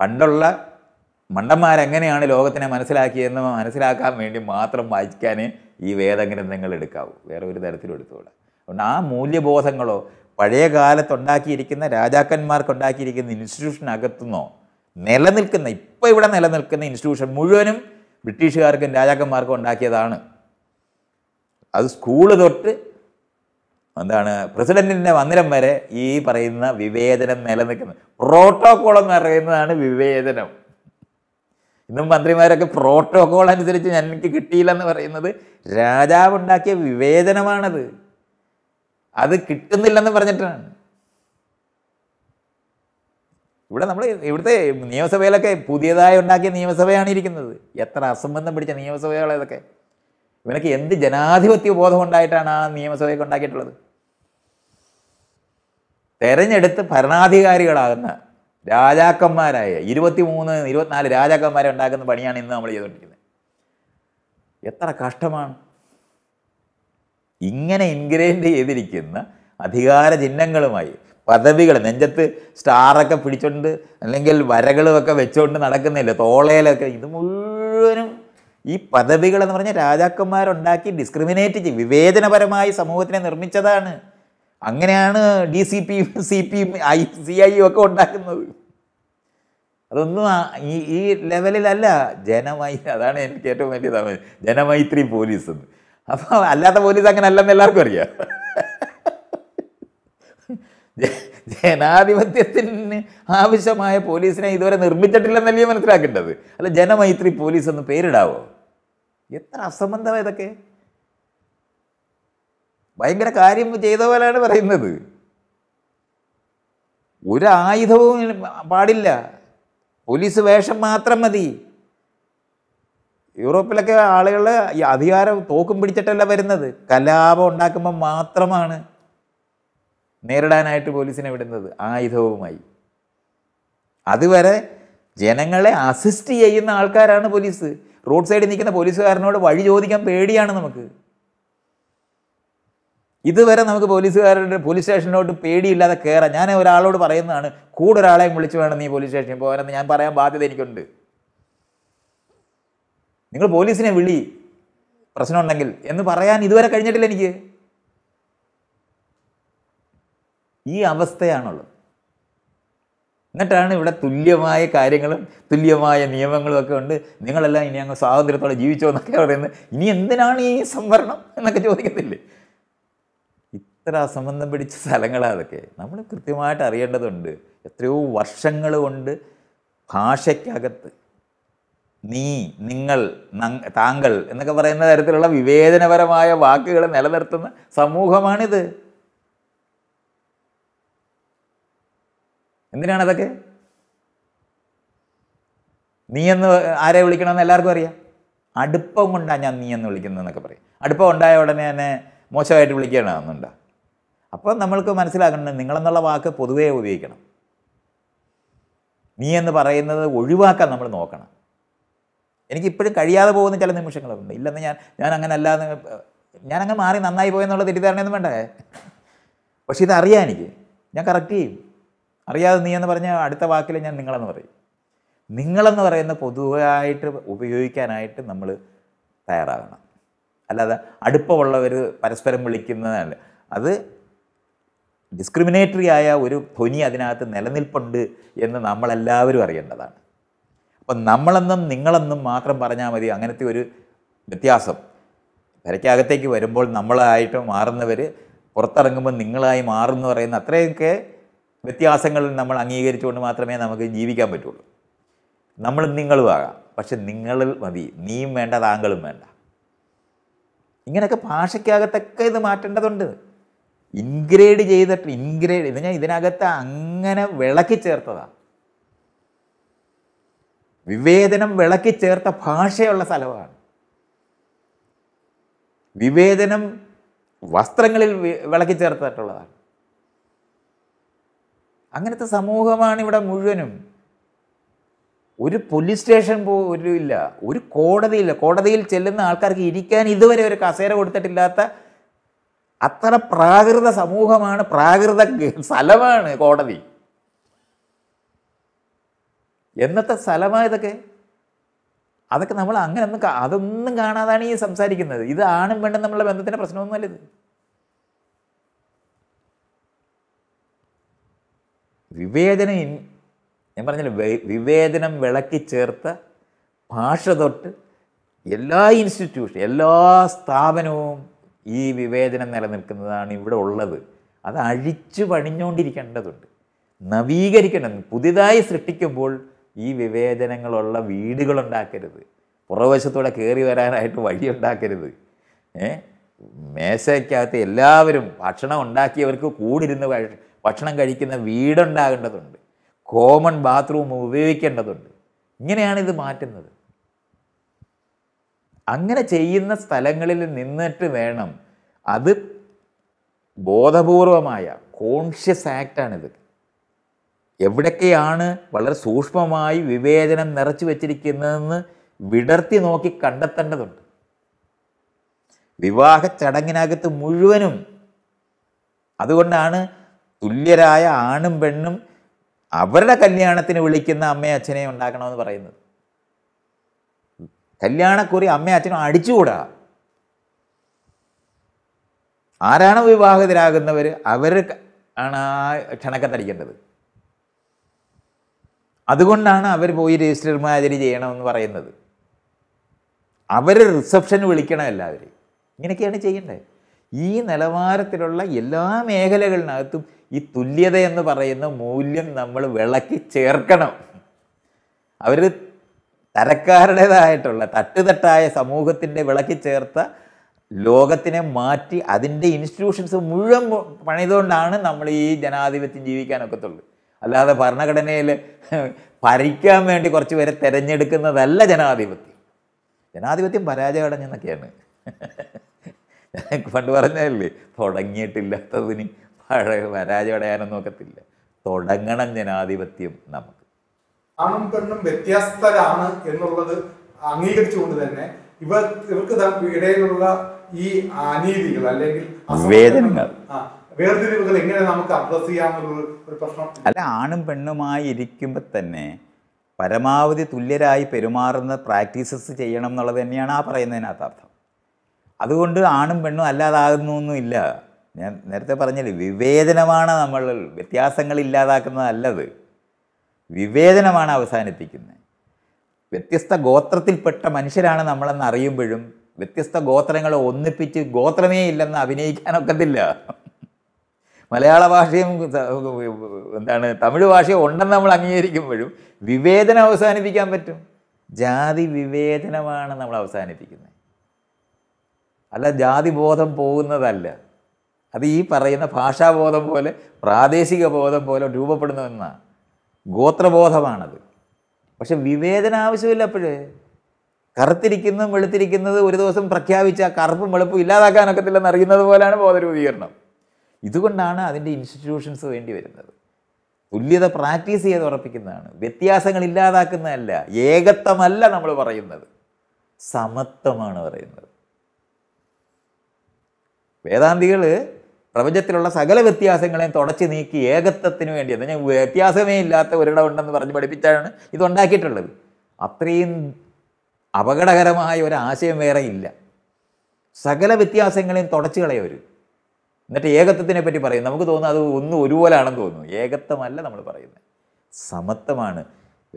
പണ്ടുള്ള മണ്ടന്മാരെങ്ങനെയാണ് ലോകത്തിനെ മനസ്സിലാക്കിയെന്ന് മനസ്സിലാക്കാൻ വേണ്ടി മാത്രം വായിക്കാനേ ഈ വേദഗ്രന്ഥങ്ങൾ എടുക്കാവൂ വേറെ ഒരു തരത്തിലും എടുത്തുകൂടെ അതുകൊണ്ട് ആ മൂല്യബോധങ്ങളോ പഴയ കാലത്തുണ്ടാക്കിയിരിക്കുന്ന രാജാക്കന്മാർക്കുണ്ടാക്കിയിരിക്കുന്ന ഇൻസ്റ്റിറ്റ്യൂഷനകത്തുനിന്നോ നിലനിൽക്കുന്ന ഇപ്പോൾ ഇവിടെ നിലനിൽക്കുന്ന ഇൻസ്റ്റിറ്റ്യൂഷൻ മുഴുവനും ബ്രിട്ടീഷുകാർക്കും രാജാക്കന്മാർക്കും ഉണ്ടാക്കിയതാണ് അത് സ്കൂള് തൊട്ട് എന്താണ് പ്രസിഡന്റിൻ്റെ മന്ദിരം വരെ ഈ പറയുന്ന വിവേചനം നിലനിൽക്കുന്നത് പ്രോട്ടോകോൾ എന്ന് പറയുന്നതാണ് വിവേചനം ഇന്നും മന്ത്രിമാരൊക്കെ പ്രോട്ടോകോൾ അനുസരിച്ച് എനിക്ക് കിട്ടിയില്ലെന്ന് പറയുന്നത് ഉണ്ടാക്കിയ വിവേചനമാണത് അത് കിട്ടുന്നില്ലെന്ന് പറഞ്ഞിട്ടാണ് ഇവിടെ നമ്മൾ ഇവിടുത്തെ നിയമസഭയിലൊക്കെ പുതിയതായി ഉണ്ടാക്കിയ നിയമസഭയാണ് ഇരിക്കുന്നത് എത്ര അസംബന്ധം പിടിച്ച നിയമസഭകളേതൊക്കെ ഇവനൊക്കെ എന്ത് ജനാധിപത്യ ബോധം ഉണ്ടായിട്ടാണ് ആ നിയമസഭയൊക്കെ ഉണ്ടാക്കിയിട്ടുള്ളത് തെരഞ്ഞെടുത്ത് ഭരണാധികാരികളാകുന്ന രാജാക്കന്മാരായ ഇരുപത്തി മൂന്ന് ഇരുപത്തിനാല് രാജാക്കന്മാരെ ഉണ്ടാക്കുന്ന പണിയാണ് ഇന്ന് നമ്മൾ ചെയ്തുകൊണ്ടിരിക്കുന്നത് എത്ര കഷ്ടമാണ് ഇങ്ങനെ ഇൻഗ്രേൻഡ് ചെയ്തിരിക്കുന്ന അധികാര ചിഹ്നങ്ങളുമായി പദവികൾ നെഞ്ചത്ത് സ്റ്റാറൊക്കെ പിടിച്ചുകൊണ്ട് അല്ലെങ്കിൽ വരകളുമൊക്കെ വെച്ചുകൊണ്ട് നടക്കുന്നില്ല തോളയിലൊക്കെ ഇത് മുഴുവനും ഈ പദവികളെന്ന് പറഞ്ഞാൽ രാജാക്കന്മാരുണ്ടാക്കി ഡിസ്ക്രിമിനേറ്റ് ചെയ്യും വിവേചനപരമായി സമൂഹത്തിനെ നിർമ്മിച്ചതാണ് അങ്ങനെയാണ് D C P C P I C I ഒക്കെ ഉണ്ടാക്കുന്നത് അതൊന്നും ഈ ഈ ലെവലിലല്ല ജനമൈ അതാണ് എനിക്ക് ഏറ്റവും വലിയ തമിഴ് ജനമൈത്രി പോലീസ് എന്ന് അപ്പോൾ അല്ലാത്ത പോലീസ് അങ്ങനെ അല്ലെന്ന് എല്ലാവർക്കും അറിയാം ജനാധിപത്യത്തിന് ആവശ്യമായ പോലീസിനെ ഇതുവരെ നിർമ്മിച്ചിട്ടില്ലെന്നല്ലേ മനസ്സിലാക്കേണ്ടത് അല്ല ജനമൈത്രി പോലീസ് എന്ന് പേരിടാവോ എത്ര അസംബന്ധം ഇതൊക്കെ ഭയങ്കര കാര്യം ചെയ്ത പോലെയാണ് പറയുന്നത് ഒരായുധവും പാടില്ല പോലീസ് വേഷം മാത്രം മതി യൂറോപ്പിലൊക്കെ ആളുകൾ ഈ അധികാരം തോക്കും പിടിച്ചിട്ടല്ല വരുന്നത് കലാപം ഉണ്ടാക്കുമ്പോൾ മാത്രമാണ് നേരിടാനായിട്ട് പോലീസിനെ വിടുന്നത് ആയുധവുമായി അതുവരെ ജനങ്ങളെ അസിസ്റ്റ് ചെയ്യുന്ന ആൾക്കാരാണ് പോലീസ് റോഡ് സൈഡിൽ നിൽക്കുന്ന പോലീസുകാരനോട് വഴി ചോദിക്കാൻ പേടിയാണ് നമുക്ക് ഇതുവരെ നമുക്ക് പോലീസുകാരുടെ പോലീസ് സ്റ്റേഷനിലോട്ട് പേടിയില്ലാതെ കയറാം ഞാൻ ഒരാളോട് പറയുന്നതാണ് കൂടെ ഒരാളെയും വിളിച്ചു വേണം നീ പോലീസ് സ്റ്റേഷനിൽ പോകാനെന്ന് ഞാൻ പറയാൻ ബാധ്യത എനിക്കുണ്ട് നിങ്ങൾ പോലീസിനെ വിളി പ്രശ്നമുണ്ടെങ്കിൽ എന്ന് പറയാൻ ഇതുവരെ കഴിഞ്ഞിട്ടില്ല എനിക്ക് ഈ അവസ്ഥയാണുള്ളത് എന്നിട്ടാണ് ഇവിടെ തുല്യമായ കാര്യങ്ങളും തുല്യമായ നിയമങ്ങളും ഒക്കെ ഉണ്ട് നിങ്ങളെല്ലാം ഇനി അങ്ങ് സ്വാതന്ത്ര്യത്തോടെ ജീവിച്ചോ എന്നൊക്കെ പറയുന്നത് ഇനി എന്തിനാണ് ഈ സംവരണം എന്നൊക്കെ ചോദിക്കത്തില്ലേ എത്ര അസംബന്ധം പിടിച്ച സ്ഥലങ്ങളാണ് അതൊക്കെ നമ്മൾ കൃത്യമായിട്ട് അറിയേണ്ടതുണ്ട് എത്രയോ വർഷങ്ങൾ കൊണ്ട് ഭാഷയ്ക്കകത്ത് നീ നിങ്ങൾ താങ്കൾ എന്നൊക്കെ പറയുന്ന തരത്തിലുള്ള വിവേചനപരമായ വാക്കുകൾ നിലനിർത്തുന്ന സമൂഹമാണിത് എന്തിനാണ് അതൊക്കെ നീ എന്ന് ആരെ വിളിക്കണമെന്ന് എല്ലാവർക്കും അറിയാം അടുപ്പം കൊണ്ടാണ് ഞാൻ നീ എന്ന് വിളിക്കുന്നതെന്നൊക്കെ പറയും അടുപ്പം ഉണ്ടായ ഉടനെ തന്നെ മോശമായിട്ട് വിളിക്കണമെന്നുണ്ടോ അപ്പോൾ നമ്മൾക്ക് മനസ്സിലാക്കണം നിങ്ങളെന്നുള്ള വാക്ക് പൊതുവേ ഉപയോഗിക്കണം നീ എന്ന് പറയുന്നത് ഒഴിവാക്കാൻ നമ്മൾ നോക്കണം എനിക്കിപ്പോഴും കഴിയാതെ പോകുന്ന ചില നിമിഷങ്ങളുണ്ട് ഇല്ലെന്ന് ഞാൻ ഞാൻ അങ്ങനെ അല്ലാതെ ഞാനങ്ങ് മാറി നന്നായി പോയെന്നുള്ള തെറ്റിദ്ധാരണയൊന്നും വേണ്ടേ പക്ഷേ ഇതറിയാം എനിക്ക് ഞാൻ കറക്റ്റ് ചെയ്യും അറിയാതെ നീ എന്ന് പറഞ്ഞ അടുത്ത വാക്കിൽ ഞാൻ നിങ്ങളെന്ന് പറയും നിങ്ങളെന്ന് പറയുന്ന പൊതുവായിട്ട് ഉപയോഗിക്കാനായിട്ട് നമ്മൾ തയ്യാറാകണം അല്ലാതെ അടുപ്പമുള്ളവർ പരസ്പരം വിളിക്കുന്നതല്ല അത് ഡിസ്ക്രിമിനേറ്ററി ആയ ഒരു ധ്വനി അതിനകത്ത് നിലനിൽപ്പുണ്ട് എന്ന് നമ്മളെല്ലാവരും അറിയേണ്ടതാണ് അപ്പം നമ്മളെന്നും നിങ്ങളെന്നും മാത്രം പറഞ്ഞാൽ മതി അങ്ങനത്തെ ഒരു വ്യത്യാസം വരയ്ക്കകത്തേക്ക് വരുമ്പോൾ നമ്മളായിട്ട് മാറുന്നവർ പുറത്തിറങ്ങുമ്പോൾ നിങ്ങളായി മാറുമെന്ന് പറയുന്ന അത്രയൊക്കെ വ്യത്യാസങ്ങൾ നമ്മൾ അംഗീകരിച്ചുകൊണ്ട് മാത്രമേ നമുക്ക് ജീവിക്കാൻ പറ്റുള്ളൂ നമ്മൾ നിങ്ങളുമാകാം പക്ഷെ നിങ്ങൾ മതി നീയും വേണ്ട താങ്കളും വേണ്ട ഇങ്ങനെയൊക്കെ ഭാഷയ്ക്കകത്തൊക്കെ ഇത് മാറ്റേണ്ടതുണ്ട് ഇൻഗ്രേഡ് ചെയ്തിട്ട് ഇൻഗ്രേഡ് ഇത് ഞാൻ ഇതിനകത്ത് അങ്ങനെ വിളക്കി ചേർത്തതാണ് വിവേചനം വിളക്കി ചേർത്ത ഭാഷയുള്ള സ്ഥലമാണ് വിവേചനം വസ്ത്രങ്ങളിൽ വിളക്കി ചേർത്തിട്ടുള്ളതാണ് അങ്ങനത്തെ സമൂഹമാണ് ഇവിടെ മുഴുവനും ഒരു പോലീസ് സ്റ്റേഷൻ പോലും ഇല്ല ഒരു കോടതിയില്ല കോടതിയിൽ ചെല്ലുന്ന ആൾക്കാർക്ക് ഇരിക്കാൻ ഇതുവരെ ഒരു കസേര കൊടുത്തിട്ടില്ലാത്ത അത്ര പ്രാകൃത സമൂഹമാണ് പ്രാകൃത സ്ഥലമാണ് കോടതി എന്നത്തെ സ്ഥലമായതൊക്കെ അതൊക്കെ നമ്മൾ അങ്ങനെ ഒന്നും അതൊന്നും കാണാതാണ് ഈ സംസാരിക്കുന്നത് ഇതാണ് വേണ്ട നമ്മളുടെ ബന്ധത്തിൻ്റെ പ്രശ്നമൊന്നുമല്ല ഇത് വിവേചനം ഞാൻ പറഞ്ഞില്ല വിവേചനം വിളക്കി ചേർത്ത ഭാഷ തൊട്ട് എല്ലാ ഇൻസ്റ്റിറ്റ്യൂഷൻ എല്ലാ സ്ഥാപനവും ഈ വിവേചനം നിലനിൽക്കുന്നതാണ് ഇവിടെ ഉള്ളത് അത് അഴിച്ചു പണിഞ്ഞുകൊണ്ടിരിക്കേണ്ടതുണ്ട് നവീകരിക്കേണ്ടത് പുതിയതായി സൃഷ്ടിക്കുമ്പോൾ ഈ വിവേചനങ്ങളുള്ള വീടുകളുണ്ടാക്കരുത് പുറവശത്തൂടെ കയറി വരാനായിട്ട് വഴിയുണ്ടാക്കരുത് ഏ മേശയ്ക്കകത്ത് എല്ലാവരും ഭക്ഷണം ഉണ്ടാക്കിയവർക്ക് കൂടിരുന്ന് ഭക്ഷണം കഴിക്കുന്ന വീടുണ്ടാകേണ്ടതുണ്ട് കോമൺ ബാത്റൂം ഉപയോഗിക്കേണ്ടതുണ്ട് ഇങ്ങനെയാണ് ഇത് മാറ്റുന്നത് അങ്ങനെ ചെയ്യുന്ന സ്ഥലങ്ങളിൽ നിന്നിട്ട് വേണം അത് ബോധപൂർവമായ കോൺഷ്യസ് ആക്റ്റാണിത് എവിടെയൊക്കെയാണ് വളരെ സൂക്ഷ്മമായി വിവേചനം നിറച്ചു വച്ചിരിക്കുന്നതെന്ന് വിടർത്തി നോക്കി കണ്ടെത്തേണ്ടതുണ്ട് വിവാഹ ചടങ്ങിനകത്ത് മുഴുവനും അതുകൊണ്ടാണ് തുല്യരായ ആണും പെണ്ണും അവരുടെ കല്യാണത്തിന് വിളിക്കുന്ന അമ്മയും അച്ഛനെയും ഉണ്ടാക്കണമെന്ന് പറയുന്നത് കല്യാണക്കുറി അമ്മ അച്ഛനും അടിച്ചുകൂടാ ആരാണ് വിവാഹിതരാകുന്നവർ അവർ ആണ് ആ ക്ഷണക്കത്തടിക്കേണ്ടത് അതുകൊണ്ടാണ് അവർ പോയി രജിസ്റ്റർ മാതിരി ചെയ്യണമെന്ന് പറയുന്നത് അവർ റിസപ്ഷൻ വിളിക്കണം എല്ലാവരും ഇങ്ങനെയൊക്കെയാണ് ചെയ്യേണ്ടത് ഈ നിലവാരത്തിലുള്ള എല്ലാ മേഖലകളിനകത്തും ഈ തുല്യത എന്ന് പറയുന്ന മൂല്യം നമ്മൾ വിളക്കി ചേർക്കണം അവർ തരക്കാരുടേതായിട്ടുള്ള തട്ടുതട്ടായ സമൂഹത്തിൻ്റെ വിളക്കി ചേർത്ത ലോകത്തിനെ മാറ്റി അതിൻ്റെ ഇൻസ്റ്റിറ്റ്യൂഷൻസ് മുഴുവൻ പണിതുകൊണ്ടാണ് നമ്മൾ ഈ ജനാധിപത്യം ജീവിക്കാനൊക്കത്തുള്ളൂ അല്ലാതെ ഭരണഘടനയിൽ ഭരിക്കാൻ വേണ്ടി കുറച്ച് പേരെ തിരഞ്ഞെടുക്കുന്നതല്ല ജനാധിപത്യം ജനാധിപത്യം പരാജയമടഞ്ഞെന്നൊക്കെയാണ് പണ്ട് പറഞ്ഞതല്ലേ തുടങ്ങിയിട്ടില്ലാത്തതിന് പഴയ പരാജയമടയാനൊന്നും ഒക്കത്തില്ല തുടങ്ങണം ജനാധിപത്യം നമുക്ക് ആണും പെണ്ണും വ്യത്യസ്തരാണ് എന്നുള്ളത് അംഗീകരിച്ചുകൊണ്ട് തന്നെ ഇവർ ഇവർക്ക് ഇടയിലുള്ള ഈ അനീതികൾ അല്ലെങ്കിൽ വേദനകൾ വേർതിരിവുകൾ എങ്ങനെ നമുക്ക് അഡ്രസ് ചെയ്യാമെന്നുള്ള ഒരു പ്രശ്നം അല്ല ആണും പെണ്ണുമായി ഇരിക്കുമ്പോൾ തന്നെ പരമാവധി തുല്യരായി പെരുമാറുന്ന പ്രാക്ടീസസ് ചെയ്യണം എന്നുള്ളത് തന്നെയാണ് ആ പറയുന്നതിനകത്ത് അർത്ഥം അതുകൊണ്ട് ആണും പെണ്ണും അല്ലാതാകുന്നൊന്നുമില്ല ഞാൻ നേരത്തെ പറഞ്ഞില്ലേ വിവേചനമാണ് നമ്മൾ വ്യത്യാസങ്ങൾ ഇല്ലാതാക്കുന്നതല്ലത് വിവേചനമാണ് അവസാനിപ്പിക്കുന്നത് വ്യത്യസ്ത ഗോത്രത്തിൽപ്പെട്ട മനുഷ്യരാണ് നമ്മളെന്ന് അറിയുമ്പോഴും വ്യത്യസ്ത ഗോത്രങ്ങളെ ഒന്നിപ്പിച്ച് ഗോത്രമേ ഇല്ലെന്ന് അഭിനയിക്കാനൊക്കത്തില്ല മലയാള ഭാഷയും എന്താണ് തമിഴ് ഭാഷയും ഉണ്ടെന്ന് നമ്മൾ അംഗീകരിക്കുമ്പോഴും വിവേചനം അവസാനിപ്പിക്കാൻ പറ്റും ജാതി വിവേചനമാണ് നമ്മൾ അവസാനിപ്പിക്കുന്നത് അല്ല ജാതി ബോധം പോകുന്നതല്ല അത് ഈ പറയുന്ന ഭാഷാബോധം പോലെ പ്രാദേശിക ബോധം പോലെ രൂപപ്പെടുന്ന ഒന്നാണ് ഗോത്രബോധമാണത് പക്ഷെ വിവേചന ആവശ്യമില്ല അപ്പോഴേ കറുത്തിരിക്കുന്നതും വെളുത്തിരിക്കുന്നത് ഒരു ദിവസം പ്രഖ്യാപിച്ച കറുപ്പും വെളുപ്പും ഇല്ലാതാക്കാനൊക്കത്തില്ലെന്ന് അറിയുന്നത് പോലെയാണ് ബോധരൂപീകരണം ഇതുകൊണ്ടാണ് അതിൻ്റെ ഇൻസ്റ്റിറ്റ്യൂഷൻസ് വേണ്ടി വരുന്നത് തുല്യത പ്രാക്ടീസ് ചെയ്ത് ഉറപ്പിക്കുന്നതാണ് വ്യത്യാസങ്ങൾ ഇല്ലാതാക്കുന്നതല്ല ഏകത്വമല്ല നമ്മൾ പറയുന്നത് സമത്വമാണ് പറയുന്നത് വേദാന്തികൾ പ്രപഞ്ചത്തിലുള്ള സകല വ്യത്യാസങ്ങളെയും തുടച്ചു നീക്കി ഏകത്വത്തിന് വേണ്ടി അത് ഞാൻ വ്യത്യാസമേ ഇല്ലാത്ത ഒരിടം ഉണ്ടെന്ന് പറഞ്ഞ് പഠിപ്പിച്ചാണ് ഇതുണ്ടാക്കിയിട്ടുള്ളത് അത്രയും അപകടകരമായ ഒരു ആശയം വേറെ ഇല്ല സകല വ്യത്യാസങ്ങളെയും തുടച്ചു കളയവർ എന്നിട്ട് ഏകത്വത്തിനെ പറ്റി പറയും നമുക്ക് തോന്നുന്നു അത് ഒന്നും ഒരുപോലാണെന്ന് തോന്നുന്നു ഏകത്വമല്ല നമ്മൾ പറയുന്നത് സമത്വമാണ്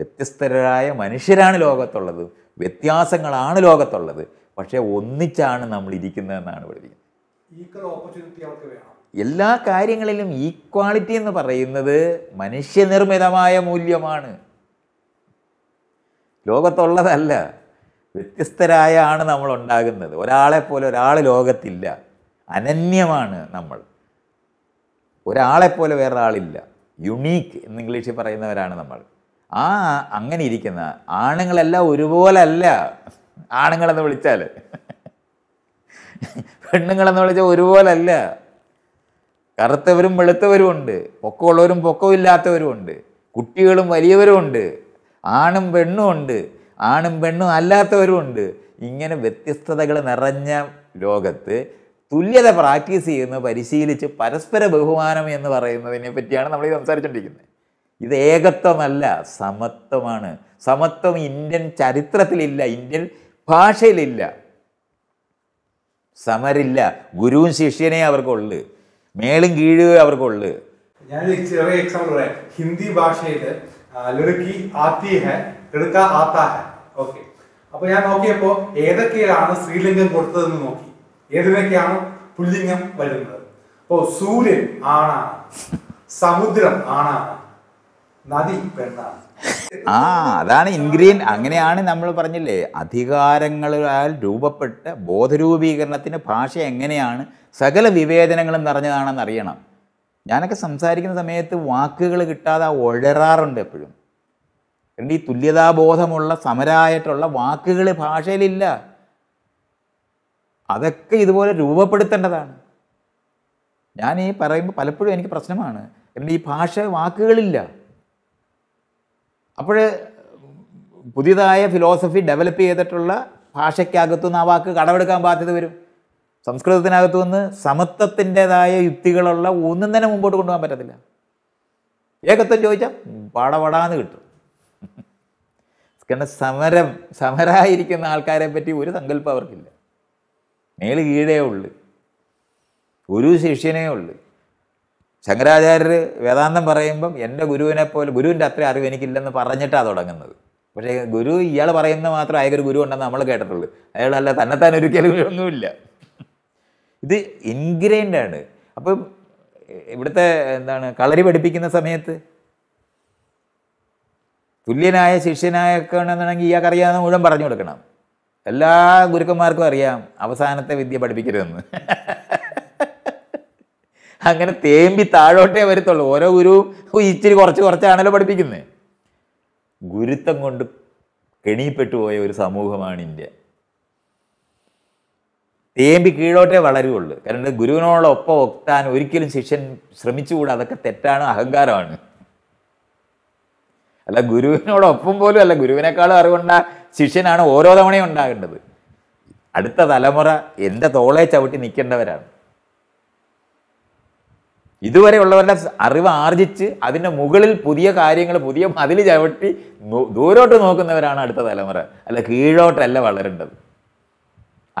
വ്യത്യസ്തരായ മനുഷ്യരാണ് ലോകത്തുള്ളത് വ്യത്യാസങ്ങളാണ് ലോകത്തുള്ളത് പക്ഷേ ഒന്നിച്ചാണ് നമ്മൾ ഇരിക്കുന്നതെന്നാണ് പഠിപ്പിക്കുന്നത് ഈക്വൽ ഓപ്പർച്യൂണിറ്റി അവർക്ക് വേണം എല്ലാ കാര്യങ്ങളിലും ഈക്വാളിറ്റി എന്ന് പറയുന്നത് മനുഷ്യനിർമ്മിതമായ മൂല്യമാണ് ലോകത്തുള്ളതല്ല വ്യത്യസ്തരായാണ് നമ്മൾ ഉണ്ടാകുന്നത് ഒരാളെപ്പോലെ ഒരാൾ ലോകത്തില്ല അനന്യമാണ് നമ്മൾ ഒരാളെപ്പോലെ വേറൊരാളില്ല യുണീക്ക് എന്ന് ഇംഗ്ലീഷിൽ പറയുന്നവരാണ് നമ്മൾ ആ അങ്ങനെ ഇരിക്കുന്ന ആണുങ്ങളെല്ലാം ഒരുപോലല്ല ആണുങ്ങളെന്ന് വിളിച്ചാൽ പെണ്ണുങ്ങളെന്ന് വിളിച്ചാൽ ഒരുപോലല്ല കറുത്തവരും വെളുത്തവരുമുണ്ട് ഉണ്ട് പൊക്കമുള്ളവരും പൊക്കമില്ലാത്തവരും ഉണ്ട് കുട്ടികളും വലിയവരും ഉണ്ട് ആണും പെണ്ണും ഉണ്ട് ആണും പെണ്ണും അല്ലാത്തവരും ഉണ്ട് ഇങ്ങനെ വ്യത്യസ്തതകൾ നിറഞ്ഞ ലോകത്ത് തുല്യത പ്രാക്ടീസ് ചെയ്യുന്ന പരിശീലിച്ച് പരസ്പര ബഹുമാനം എന്ന് പറയുന്നതിനെ പറ്റിയാണ് നമ്മൾ ഈ സംസാരിച്ചുകൊണ്ടിരിക്കുന്നത് ഇത് ഏകത്വമല്ല സമത്വമാണ് സമത്വം ഇന്ത്യൻ ചരിത്രത്തിലില്ല ഇന്ത്യൻ ഭാഷയിലില്ല സമരില്ല ഗുരുവും ശിഷ്യനെ അവർക്കുള്ളൂ മേളും കീഴും അവർക്കുള്ളു ഞാൻ ചെറിയ എക്സാമ്പിൾ പറയാം ഹിന്ദി ഭാഷയിൽ അപ്പൊ ഞാൻ നോക്കിയപ്പോ ഏതൊക്കെയാണ് സ്ത്രീലിംഗം കൊടുത്തതെന്ന് നോക്കി ഏതിനൊക്കെയാണ് പുല്ലിംഗം വരുന്നത് അപ്പോ സൂര്യൻ ആണാണ് സമുദ്രം ആണാണ് നദി പെണ്ണാണ് ആ അതാണ് ഇൻഗ്രീൻ അങ്ങനെയാണ് നമ്മൾ പറഞ്ഞില്ലേ അധികാരങ്ങളാൽ രൂപപ്പെട്ട ബോധരൂപീകരണത്തിന് ഭാഷ എങ്ങനെയാണ് സകല വിവേചനങ്ങളും നിറഞ്ഞതാണെന്ന് അറിയണം ഞാനൊക്കെ സംസാരിക്കുന്ന സമയത്ത് വാക്കുകൾ കിട്ടാതെ ഒഴരാറുണ്ട് എപ്പോഴും കാരണം ഈ തുല്യതാബോധമുള്ള സമരായിട്ടുള്ള വാക്കുകൾ ഭാഷയിലില്ല അതൊക്കെ ഇതുപോലെ രൂപപ്പെടുത്തേണ്ടതാണ് ഞാൻ ഈ പറയുമ്പോൾ പലപ്പോഴും എനിക്ക് പ്രശ്നമാണ് കാരണം ഈ ഭാഷ വാക്കുകളില്ല അപ്പോൾ പുതിയതായ ഫിലോസഫി ഡെവലപ്പ് ചെയ്തിട്ടുള്ള ഭാഷയ്ക്കകത്തു നിന്ന് ആ വാക്ക് കടമെടുക്കാൻ ബാധ്യത വരും സംസ്കൃതത്തിനകത്തു നിന്ന് സമത്വത്തിൻ്റെതായ യുക്തികളുള്ള ഒന്നും തന്നെ മുമ്പോട്ട് കൊണ്ടുപോകാൻ പറ്റത്തില്ല ഏകത്വം ചോദിച്ചാൽ പടപടാന്ന് കിട്ടും കാരണം സമരം സമരായിരിക്കുന്ന ആൾക്കാരെ പറ്റി ഒരു സങ്കല്പം അവർക്കില്ല മേൽ കീഴേ ഉള്ളു ഒരു ശിഷ്യനേ ഉള്ളു ശങ്കരാചാര്യർ വേദാന്തം പറയുമ്പം എൻ്റെ ഗുരുവിനെ പോലെ ഗുരുവിൻ്റെ അത്ര അറിവ് എനിക്കില്ലെന്ന് പറഞ്ഞിട്ടാണ് തുടങ്ങുന്നത് പക്ഷേ ഗുരു ഇയാൾ പറയുന്ന മാത്രം അയാൾക്കൊരു ഗുരു ഉണ്ടെന്ന് നമ്മൾ കേട്ടിട്ടുള്ളൂ അയാളല്ല തന്നെത്താൻ ഒരിക്കലും ഒന്നുമില്ല ഇത് ഇൻഗ്രെയിൻഡ് ആണ് അപ്പം ഇവിടുത്തെ എന്താണ് കളരി പഠിപ്പിക്കുന്ന സമയത്ത് തുല്യനായ ശിഷ്യനായക്കണമെന്നുണ്ടെങ്കിൽ ഇയാൾക്ക് അറിയാവുന്ന മുഴുവൻ പറഞ്ഞു കൊടുക്കണം എല്ലാ ഗുരുക്കന്മാർക്കും അറിയാം അവസാനത്തെ വിദ്യ പഠിപ്പിക്കരുതെന്ന് അങ്ങനെ തേമ്പി താഴോട്ടേ വരത്തുള്ളൂ ഓരോ ഗുരു ഇച്ചിരി കുറച്ച് കുറച്ചാണല്ലോ പഠിപ്പിക്കുന്നത് ഗുരുത്വം കൊണ്ട് കെണിപ്പെട്ടുപോയ പോയ ഒരു സമൂഹമാണ് ഇന്ത്യ തേമ്പി കീഴോട്ടേ വളരുകയുള്ളൂ കാരണം ഗുരുവിനോടൊപ്പം ഒക്കാൻ ഒരിക്കലും ശിഷ്യൻ ശ്രമിച്ചുകൂടാ അതൊക്കെ തെറ്റാണ് അഹങ്കാരമാണ് അല്ല ഗുരുവിനോടൊപ്പം പോലും അല്ല ഗുരുവിനേക്കാളും അറിവുണ്ട ശിഷ്യനാണ് ഓരോ തവണയും ഉണ്ടാകേണ്ടത് അടുത്ത തലമുറ എൻ്റെ തോളെ ചവിട്ടി നിൽക്കേണ്ടവരാണ് ഇതുവരെ ഉള്ളവരുടെ അറിവ് ആർജിച്ച് അതിൻ്റെ മുകളിൽ പുതിയ കാര്യങ്ങൾ പുതിയ മതിൽ ചവിട്ടി ദൂരോട്ട് നോക്കുന്നവരാണ് അടുത്ത തലമുറ അല്ല കീഴോട്ടല്ല വളരേണ്ടത്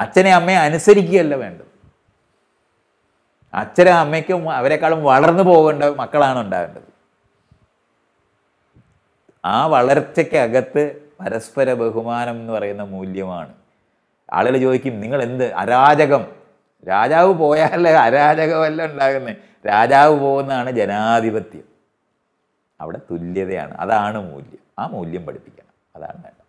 അച്ഛനെ അമ്മയെ അനുസരിക്കുകയല്ല വേണ്ടത് അച്ഛനും അമ്മയ്ക്കും അവരെക്കാളും വളർന്നു പോകേണ്ട മക്കളാണ് ഉണ്ടാകേണ്ടത് ആ വളർച്ചയ്ക്കകത്ത് പരസ്പര ബഹുമാനം എന്ന് പറയുന്ന മൂല്യമാണ് ആളുകൾ ചോദിക്കും നിങ്ങൾ എന്ത് അരാജകം രാജാവ് പോയാലേ അരാജകമല്ല ഉണ്ടാകുന്നത് രാജാവ് പോകുന്നതാണ് ജനാധിപത്യം അവിടെ തുല്യതയാണ് അതാണ് മൂല്യം ആ മൂല്യം പഠിപ്പിക്കണം അതാണ്